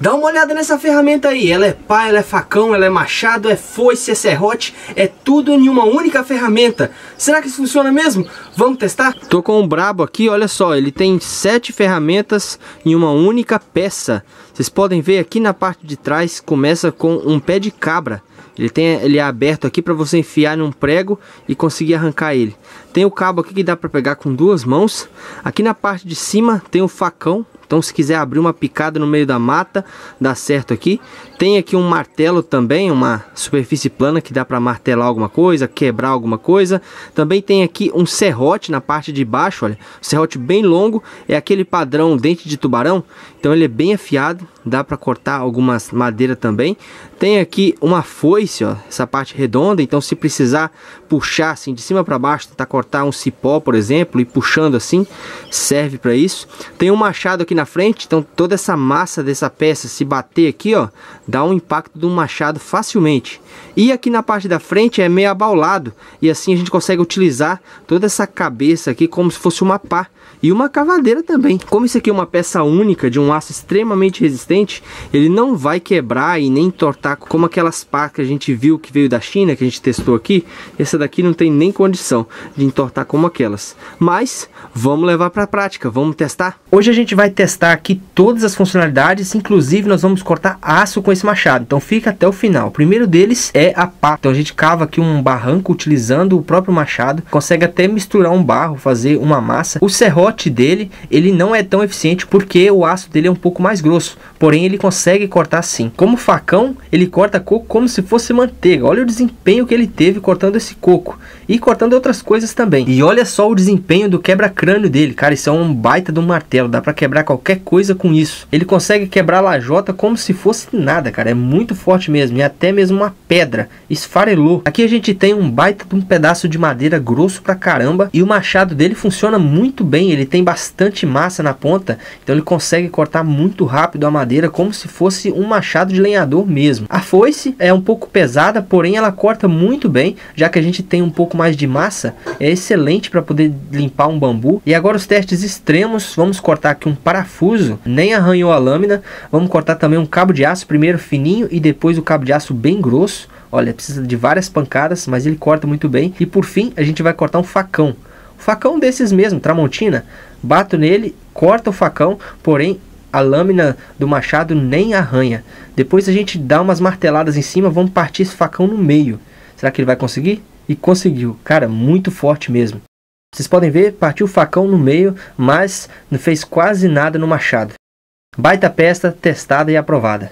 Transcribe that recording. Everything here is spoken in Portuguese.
Dá uma olhada nessa ferramenta aí, ela é pá, ela é facão, ela é machado, é foice, é serrote, é tudo em uma única ferramenta. Será que isso funciona mesmo? Vamos testar? Tô com um brabo aqui, olha só, ele tem sete ferramentas em uma única peça. Vocês podem ver aqui na parte de trás, começa com um pé de cabra. Ele, tem, ele é aberto aqui para você enfiar num prego e conseguir arrancar ele. Tem o cabo aqui que dá para pegar com duas mãos. Aqui na parte de cima tem o facão então se quiser abrir uma picada no meio da mata, dá certo aqui. Tem aqui um martelo também, uma superfície plana que dá para martelar alguma coisa, quebrar alguma coisa. Também tem aqui um serrote na parte de baixo, olha. Um serrote bem longo, é aquele padrão dente de tubarão. Então ele é bem afiado, dá para cortar algumas madeira também. Tem aqui uma foice, ó, essa parte redonda, então se precisar puxar assim de cima para baixo, tentar cortar um cipó, por exemplo, e puxando assim, serve para isso. Tem um machado aqui na na frente, então toda essa massa dessa peça se bater aqui, ó, dá um impacto de um machado facilmente. E aqui na parte da frente é meio abaulado, e assim a gente consegue utilizar toda essa cabeça aqui como se fosse uma pá e uma cavadeira também. Como isso aqui é uma peça única de um aço extremamente resistente, ele não vai quebrar e nem tortar como aquelas pás que a gente viu que veio da China, que a gente testou aqui. Essa daqui não tem nem condição de entortar como aquelas. Mas vamos levar para prática, vamos testar? Hoje a gente vai testar testar aqui todas as funcionalidades, inclusive nós vamos cortar aço com esse machado, então fica até o final. O primeiro deles é a pá, então a gente cava aqui um barranco utilizando o próprio machado, consegue até misturar um barro, fazer uma massa. O serrote dele, ele não é tão eficiente porque o aço dele é um pouco mais grosso, porém ele consegue cortar sim. Como facão, ele corta coco como se fosse manteiga, olha o desempenho que ele teve cortando esse coco e cortando outras coisas também. E olha só o desempenho do quebra-crânio dele, cara, isso é um baita do martelo, dá para quebrar qualquer qualquer coisa com isso. Ele consegue quebrar a lajota como se fosse nada, cara. É muito forte mesmo. E até mesmo uma pedra. Esfarelou. Aqui a gente tem um baita de um pedaço de madeira grosso pra caramba. E o machado dele funciona muito bem. Ele tem bastante massa na ponta. Então ele consegue cortar muito rápido a madeira como se fosse um machado de lenhador mesmo. A foice é um pouco pesada, porém ela corta muito bem. Já que a gente tem um pouco mais de massa, é excelente para poder limpar um bambu. E agora os testes extremos. Vamos cortar aqui um para parafuso, nem arranhou a lâmina. Vamos cortar também um cabo de aço, primeiro fininho e depois o cabo de aço bem grosso. Olha, precisa de várias pancadas, mas ele corta muito bem. E por fim, a gente vai cortar um facão. O facão desses mesmo, Tramontina. Bato nele, corta o facão, porém a lâmina do machado nem arranha. Depois a gente dá umas marteladas em cima, vamos partir esse facão no meio. Será que ele vai conseguir? E conseguiu. Cara, muito forte mesmo. Vocês podem ver, partiu o facão no meio, mas não fez quase nada no machado. Baita peça testada e aprovada.